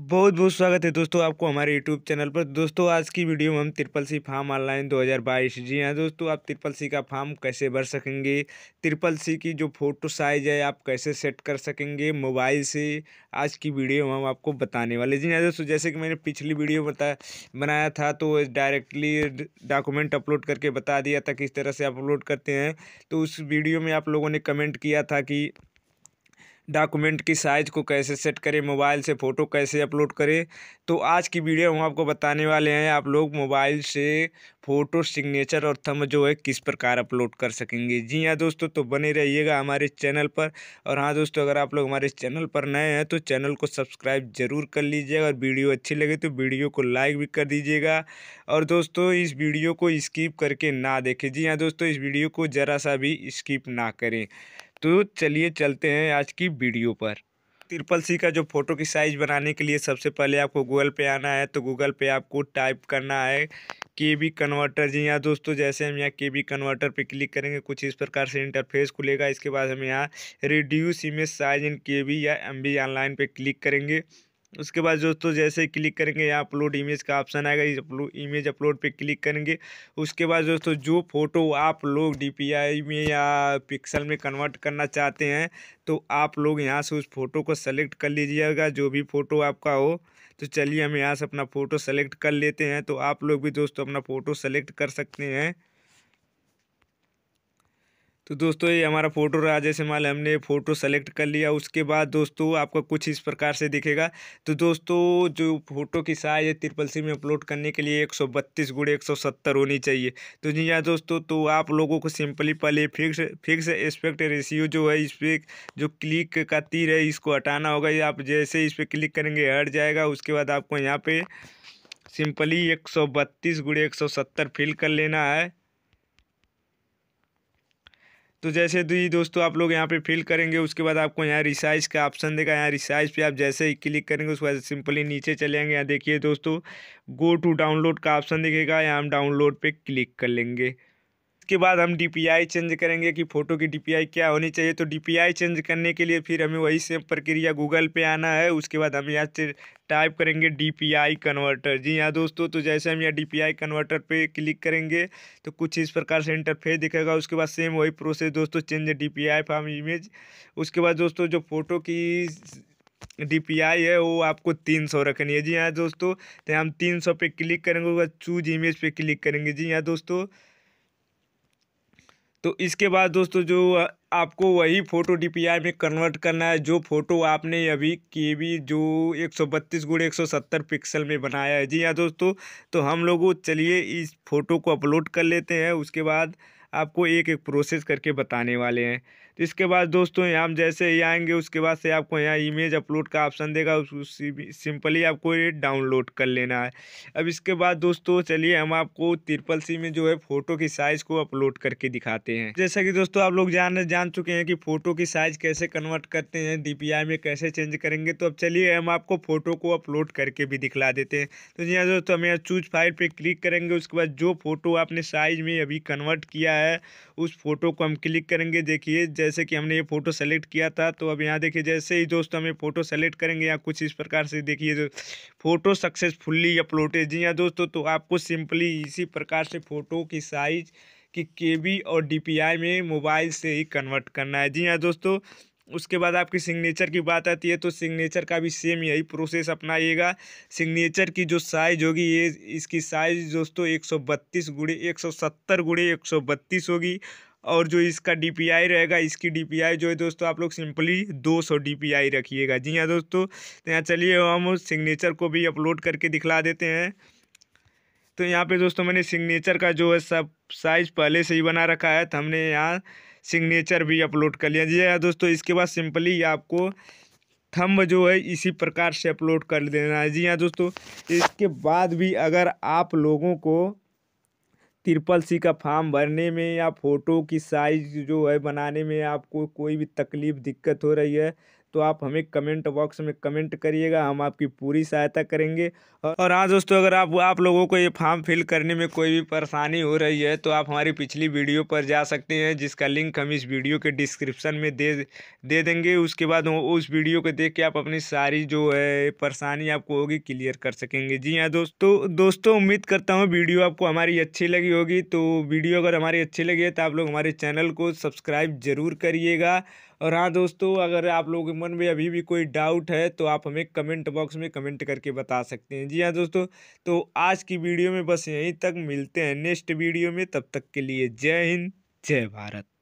बहुत बहुत स्वागत है दोस्तों आपको हमारे यूट्यूब चैनल पर दोस्तों आज की वीडियो में हम त्रिपल सी फार्म ऑनलाइन 2022 जी हाँ दोस्तों आप त्रिपल सी का फार्म कैसे भर सकेंगे त्रिपल सी की जो फ़ोटो साइज है आप कैसे सेट कर सकेंगे मोबाइल से आज की वीडियो में हम आपको बताने वाले जी हाँ दोस्तों जैसे कि मैंने पिछली वीडियो बता बनाया था तो डायरेक्टली डॉक्यूमेंट अपलोड करके बता दिया था किस तरह से अपलोड करते हैं तो उस वीडियो में आप लोगों ने कमेंट किया था कि डॉक्यूमेंट की साइज़ को कैसे सेट करें मोबाइल से फ़ोटो कैसे अपलोड करें तो आज की वीडियो हम आपको बताने वाले हैं आप लोग मोबाइल से फ़ोटो सिग्नेचर और थम जो है किस प्रकार अपलोड कर सकेंगे जी हाँ दोस्तों तो बने रहिएगा हमारे चैनल पर और हाँ दोस्तों अगर आप लोग हमारे चैनल पर नए हैं तो चैनल को सब्सक्राइब ज़रूर कर लीजिएगा और वीडियो अच्छी लगे तो वीडियो को लाइक भी कर दीजिएगा और दोस्तों इस वीडियो को स्किप करके ना देखें जी हाँ दोस्तों इस वीडियो को ज़रा सा भी स्किप ना करें तो चलिए चलते हैं आज की वीडियो पर ट्रिपल सी का जो फ़ोटो की साइज़ बनाने के लिए सबसे पहले आपको गूगल पे आना है तो गूगल पे आपको टाइप करना है के बी कन्वर्टर जी यहाँ दोस्तों जैसे हम यहाँ के बी कन्वर्टर पे क्लिक करेंगे कुछ इस प्रकार से इंटरफेस खुलेगा इसके बाद हम यहाँ रिड्यूस इमेज साइज इन के बी या एम बी ऑनलाइन पे क्लिक करेंगे उसके बाद दोस्तों जैसे ही क्लिक करेंगे यहाँ अपलोड इमेज का ऑप्शन आएगा इस अपलोड इमेज अपलोड पे क्लिक करेंगे उसके बाद दोस्तों जो फोटो आप लोग डीपीआई में या पिक्सल में कन्वर्ट करना चाहते हैं तो आप लोग यहाँ से उस फोटो को सेलेक्ट कर लीजिएगा जो भी फ़ोटो आपका हो तो चलिए हम यहाँ से अपना फ़ोटो सेलेक्ट कर लेते हैं तो आप लोग भी दोस्तों अपना फ़ोटो सेलेक्ट कर सकते हैं तो दोस्तों ये हमारा फ़ोटो रहा जैसे मान हमने फ़ोटो सेलेक्ट कर लिया उसके बाद दोस्तों आपका कुछ इस प्रकार से दिखेगा तो दोस्तों जो फ़ोटो की साइज है त्रिपल सी में अपलोड करने के लिए एक सौ बत्तीस गुड़े एक सौ सत्तर होनी चाहिए तो जी हाँ दोस्तों तो आप लोगों को सिंपली पहले फिक्स फिक्स एस्पेक्ट रेशियो जो है इस पर जो क्लिक का तीर है इसको हटाना होगा ये आप जैसे इस पर क्लिक करेंगे हट जाएगा उसके बाद आपको यहाँ पर सिंपली एक सौ बत्तीस गुड़े एक सौ सत्तर फिल कर लेना है तो जैसे दी तो दोस्तों आप लोग यहाँ पे फिल करेंगे उसके बाद आपको यहाँ रिसाइज का ऑप्शन देगा यहाँ रिसाइज पे आप जैसे ही क्लिक करेंगे उसके बाद सिंपली नीचे चले जाएंगे यहाँ देखिए दोस्तों गो टू डाउनलोड का ऑप्शन दिखेगा यहाँ हम डाउनलोड पे क्लिक कर लेंगे उसके बाद हम डीपीआई चेंज करेंगे कि फ़ोटो की डीपीआई क्या होनी चाहिए तो डीपीआई चेंज करने के लिए फिर हमें वही सेम प्रक्रिया गूगल पे आना है उसके बाद हम यहाँ से टाइप करेंगे डीपीआई कन्वर्टर जी हाँ दोस्तों तो जैसे हम यहाँ डीपीआई कन्वर्टर पे क्लिक करेंगे तो कुछ इस प्रकार से इंटरफेस दिखेगा उसके बाद सेम वही प्रोसेस दोस्तों change D I form image उसके बाद दोस्तों जो फ़ोटो की आई है वो आपको तीन सौ रखनी है जी हाँ दोस्तों तो हम तीन सौ पे क्लिक करेंगे उसके बाद चूज इमेज पे क्लिक करेंगे जी हाँ दोस्तों तो इसके बाद दोस्तों जो आपको वही फ़ोटो डी में कन्वर्ट करना है जो फ़ोटो आपने अभी के भी जो एक सौ बत्तीस गुड़े एक सौ सत्तर पिक्सल में बनाया है जी हाँ दोस्तों तो हम लोग चलिए इस फ़ोटो को अपलोड कर लेते हैं उसके बाद आपको एक एक प्रोसेस करके बताने वाले हैं इसके बाद दोस्तों यहाँ हम जैसे ही आएंगे उसके बाद से आपको यहाँ इमेज अपलोड का ऑप्शन देगा उस सिंपली आपको ये डाउनलोड कर लेना है अब इसके बाद दोस्तों चलिए हम आपको त्रिपल सी में जो है फ़ोटो की साइज़ को अपलोड करके दिखाते हैं जैसा कि दोस्तों आप लोग जान जान चुके हैं कि फ़ोटो की साइज़ कैसे कन्वर्ट करते हैं डी में कैसे चेंज करेंगे तो अब चलिए हम आपको फ़ोटो को अपलोड करके भी दिखला देते हैं तो यहाँ दोस्तों हम यहाँ चूज फाइल पर क्लिक करेंगे उसके बाद जो फ़ोटो आपने साइज़ में अभी कन्वर्ट किया है उस फोटो को हम क्लिक करेंगे देखिए जैसे कि हमने ये फ़ोटो सेलेक्ट किया था तो अब यहाँ देखिए जैसे ही दोस्तों हमें फ़ोटो सेलेक्ट करेंगे यहाँ कुछ इस प्रकार से देखिए जो फ़ोटो सक्सेसफुल्ली अपलोडेड जी हाँ दोस्तों तो आपको सिंपली इसी प्रकार से फ़ोटो की साइज़ कि के और डी में मोबाइल से ही कन्वर्ट करना है जी हाँ दोस्तों उसके बाद आपकी सिग्नेचर की बात आती है तो सिग्नेचर का भी सेम यही प्रोसेस अपनाइएगा सिग्नेचर की जो साइज़ होगी ये इसकी साइज़ दोस्तों एक सौ बत्तीस गुड़े एक सौ सत्तर गुड़े एक सौ बत्तीस होगी और जो इसका डी रहेगा इसकी डी जो है दोस्तों आप लोग सिंपली 200 सौ रखिएगा जी हाँ दोस्तों तो यहाँ चलिए हम उस सिग्नेचर को भी अपलोड करके दिखला देते हैं तो यहाँ पे दोस्तों मैंने सिग्नेचर का जो है सब साइज पहले से ही बना रखा है तो हमने यहाँ सिग्नेचर भी अपलोड कर लिया जी हाँ दोस्तों इसके बाद सिंपली आपको थम्ब जो है इसी प्रकार से अपलोड कर देना है जी हाँ दोस्तों इसके बाद भी अगर आप लोगों को ट्रिपल सी का फार्म भरने में या फ़ोटो की साइज़ जो है बनाने में आपको कोई भी तकलीफ़ दिक्कत हो रही है तो आप हमें कमेंट बॉक्स में कमेंट करिएगा हम आपकी पूरी सहायता करेंगे और हाँ दोस्तों अगर आप आप लोगों को ये फॉर्म फिल करने में कोई भी परेशानी हो रही है तो आप हमारी पिछली वीडियो पर जा सकते हैं जिसका लिंक हम इस वीडियो के डिस्क्रिप्शन में दे दे देंगे उसके बाद उस वीडियो को देख के आप अपनी सारी जो है परेशानी आपको होगी क्लियर कर सकेंगे जी हाँ दोस्तों दोस्तों उम्मीद करता हूँ वीडियो आपको हमारी अच्छी लगी होगी तो वीडियो अगर हमारी अच्छी लगी है तो आप लोग हमारे चैनल को सब्सक्राइब ज़रूर करिएगा और हाँ दोस्तों अगर आप लोगों के मन में अभी भी कोई डाउट है तो आप हमें कमेंट बॉक्स में कमेंट करके बता सकते हैं जी हाँ दोस्तों तो आज की वीडियो में बस यहीं तक मिलते हैं नेक्स्ट वीडियो में तब तक के लिए जय हिंद जय भारत